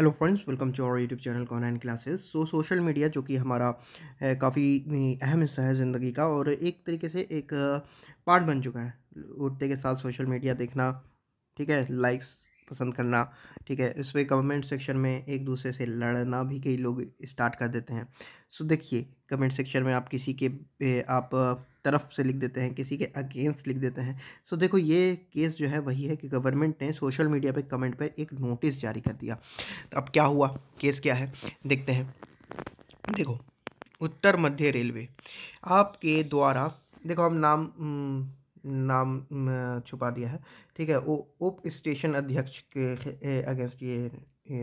hello friends welcome to our YouTube channel कॉन and classes so social media जो कि हमारा काफ़ी अहम हिस्सा है ज़िंदगी का और एक तरीके से एक पार्ट बन चुका है उठते के साथ सोशल मीडिया देखना ठीक है लाइक्स पसंद करना ठीक है इस पर कमेंट सेक्शन में एक दूसरे से लड़ना भी कई लोग स्टार्ट कर देते हैं सो देखिए कमेंट सेक्शन में आप किसी के आप तरफ से लिख देते हैं किसी के अगेंस्ट लिख देते हैं सो देखो ये केस जो है वही है कि गवर्नमेंट ने सोशल मीडिया पर कमेंट पर एक नोटिस जारी कर दिया तो अब क्या हुआ केस क्या है देखते हैं देखो उत्तर मध्य रेलवे आपके द्वारा देखो हम नाम नाम छुपा दिया है ठीक है वो उप स्टेशन अध्यक्ष के अगेंस्ट ये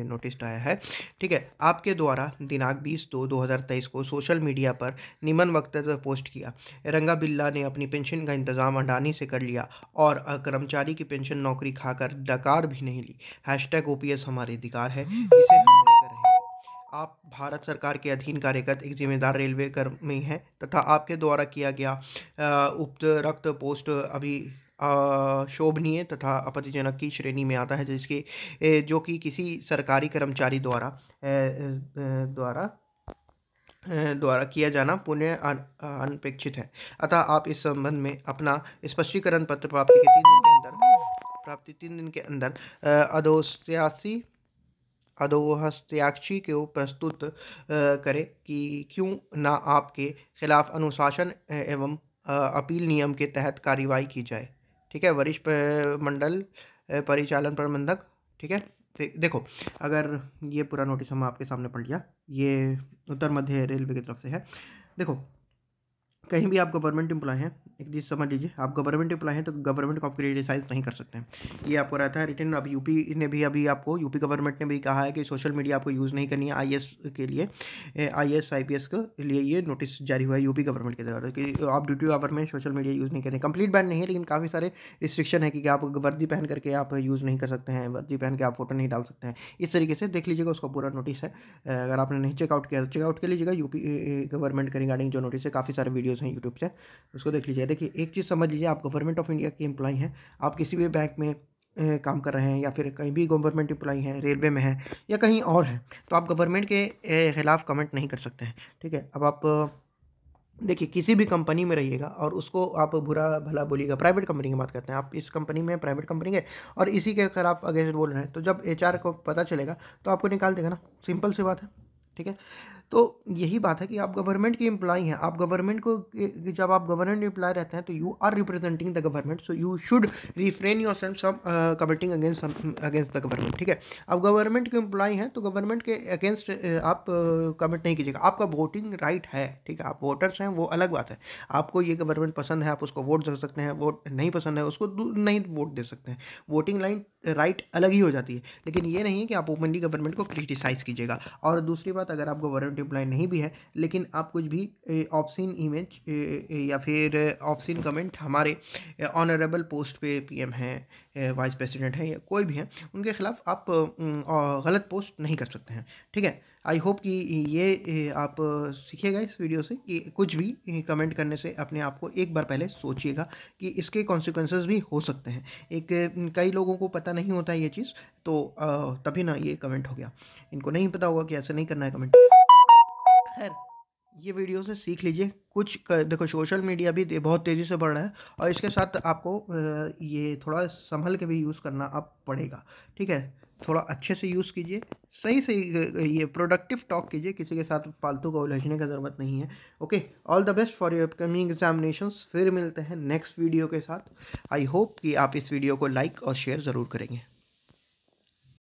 नोटिस आया है ठीक है आपके द्वारा दिनांक 20 दो 2023 को सोशल मीडिया पर निम्न वक्त पर पोस्ट किया रंगा बिल्ला ने अपनी पेंशन का इंतज़ाम अडानी से कर लिया और कर्मचारी की पेंशन नौकरी खाकर डकार भी नहीं ली हैश टैग हमारे अधिकार है जिसे हमने आप भारत सरकार के अधीन कार्यरत एक जिम्मेदार रेलवे कर्मी हैं तथा आपके द्वारा किया गया रक्त पोस्ट अभी शोभनीय तथा आपत्तिजनक की श्रेणी में आता है जिसके जो कि किसी सरकारी कर्मचारी द्वारा द्वारा द्वारा किया जाना पुण्य अनपेक्षित है अतः आप इस संबंध में अपना स्पष्टीकरण पत्र प्राप्ति के तीन दिन के अंदर प्राप्ति तीन दिन के अंदर अधोस्यासी अधोहस्ताक्षी को प्रस्तुत करें कि क्यों ना आपके खिलाफ अनुशासन एवं अपील नियम के तहत कार्रवाई की जाए ठीक है वरिष्ठ मंडल परिचालन प्रबंधक ठीक है देखो अगर ये पूरा नोटिस हम आपके सामने पढ़ लिया ये उत्तर मध्य रेलवे की तरफ से है देखो कहीं भी आप गवर्नमेंट एम्प्लॉय हैं एक चीज़ समझ लीजिए आप गवर्नमेंट एम्प्लॉय हैं तो गवर्नमेंट को आप क्रिटिसाइज नहीं कर सकते ये आपको रहता है रिटर्न अब यूपी ने भी अभी आपको यूपी गवर्नमेंट ने भी कहा है कि सोशल मीडिया आपको यूज़ नहीं करनी है आई के लिए आई एस आई के लिए ये नोटिस जारी हुआ है यूपी गवर्नमेंट के द्वारा कि आप ड्यूटी आवर में सोशल मीडिया यूज़ नहीं करें कंप्लीट बैन नहीं है लेकिन काफ़ी सारे रिस्ट्रिक्शन है कि आप वर्दी पहन करके आप यूज़ नहीं कर सकते हैं वर्दी पहन के आप फोटो नहीं डाल सकते हैं इस तरीके से देख लीजिएगा उसका पूरा नोटिस है अगर आपने नहीं चेकआउट किया तो चेकआउट कर लीजिएगा यूपी गवर्नमेंट के रिगार्डिंग जो नोटिस है काफ़ी सारे वीडियोज़ हैं यूट्यूब से उसको देख लीजिए देखिए एक चीज़ समझ लीजिए आप गवर्नमेंट ऑफ इंडिया के एम्प्लॉई हैं आप किसी भी बैंक में काम कर रहे हैं या फिर कहीं भी गवर्नमेंट एम्प्लॉई हैं रेलवे में हैं या कहीं और हैं तो आप गवर्नमेंट के ख़िलाफ़ कमेंट नहीं कर सकते हैं ठीक है अब आप देखिए किसी भी कंपनी में रहिएगा और उसको आप बुरा भला बोलिएगा प्राइवेट कंपनी की बात करते हैं आप इस कंपनी में प्राइवेट कंपनी के और इसी के खिलाफ अगेंस्ट बोल रहे हैं तो जब एच को पता चलेगा तो आपको निकाल देगा ना सिंपल सी बात है ठीक है तो यही बात है कि आप गवर्नमेंट के एम्प्लॉई हैं आप गवर्नमेंट को जब आप गवर्नमेंट एम्प्लॉय रहते हैं तो you are representing the government so you should refrain yourself some committing against against the government ठीक है आप गवर्नमेंट के एम्प्लॉई हैं तो गवर्नमेंट के अगेंस्ट uh, आप कमिट uh, नहीं कीजिएगा आपका वोटिंग राइट है ठीक है आप वोटर्स हैं वो अलग बात है आपको ये गवर्नमेंट पसंद है आप उसको वोट दे सकते हैं वोट नहीं पसंद है उसको नहीं वोट दे सकते हैं वोटिंग लाइन राइट अलग ही हो जाती है लेकिन ये नहीं है कि आप ओपनली गवर्नमेंट को क्रिटिसाइज़ कीजिएगा और दूसरी बात अगर आप गवर्नमेंट मल्टीप्लाई नहीं भी है लेकिन आप कुछ भी ऑप्शन इमेज या फिर ऑप्शन कमेंट हमारे ऑनरेबल पोस्ट पे पीएम हैं वाइस प्रेसिडेंट हैं या कोई भी हैं उनके ख़िलाफ़ आप गलत पोस्ट नहीं कर सकते हैं ठीक है आई होप कि ये आप सीखिएगा इस वीडियो से कि कुछ भी कमेंट करने से अपने आप को एक बार पहले सोचिएगा कि इसके कॉन्सिक्वेंसेज भी हो सकते हैं एक कई लोगों को पता नहीं होता है ये चीज़ तो तभी ना ये कमेंट हो गया इनको नहीं पता होगा कि ऐसे नहीं करना है कमेंट खैर ये वीडियो से सीख लीजिए कुछ कर, देखो सोशल मीडिया भी बहुत तेज़ी से बढ़ रहा है और इसके साथ आपको ये थोड़ा संभल के भी यूज़ करना आप पड़ेगा ठीक है थोड़ा अच्छे से यूज़ कीजिए सही से ये प्रोडक्टिव टॉक कीजिए किसी के साथ फालतू को उलझने की ज़रूरत नहीं है okay all the best for your upcoming examination फिर मिलते हैं नेक्स्ट वीडियो के साथ आई होप कि आप इस वीडियो को लाइक और शेयर ज़रूर करेंगे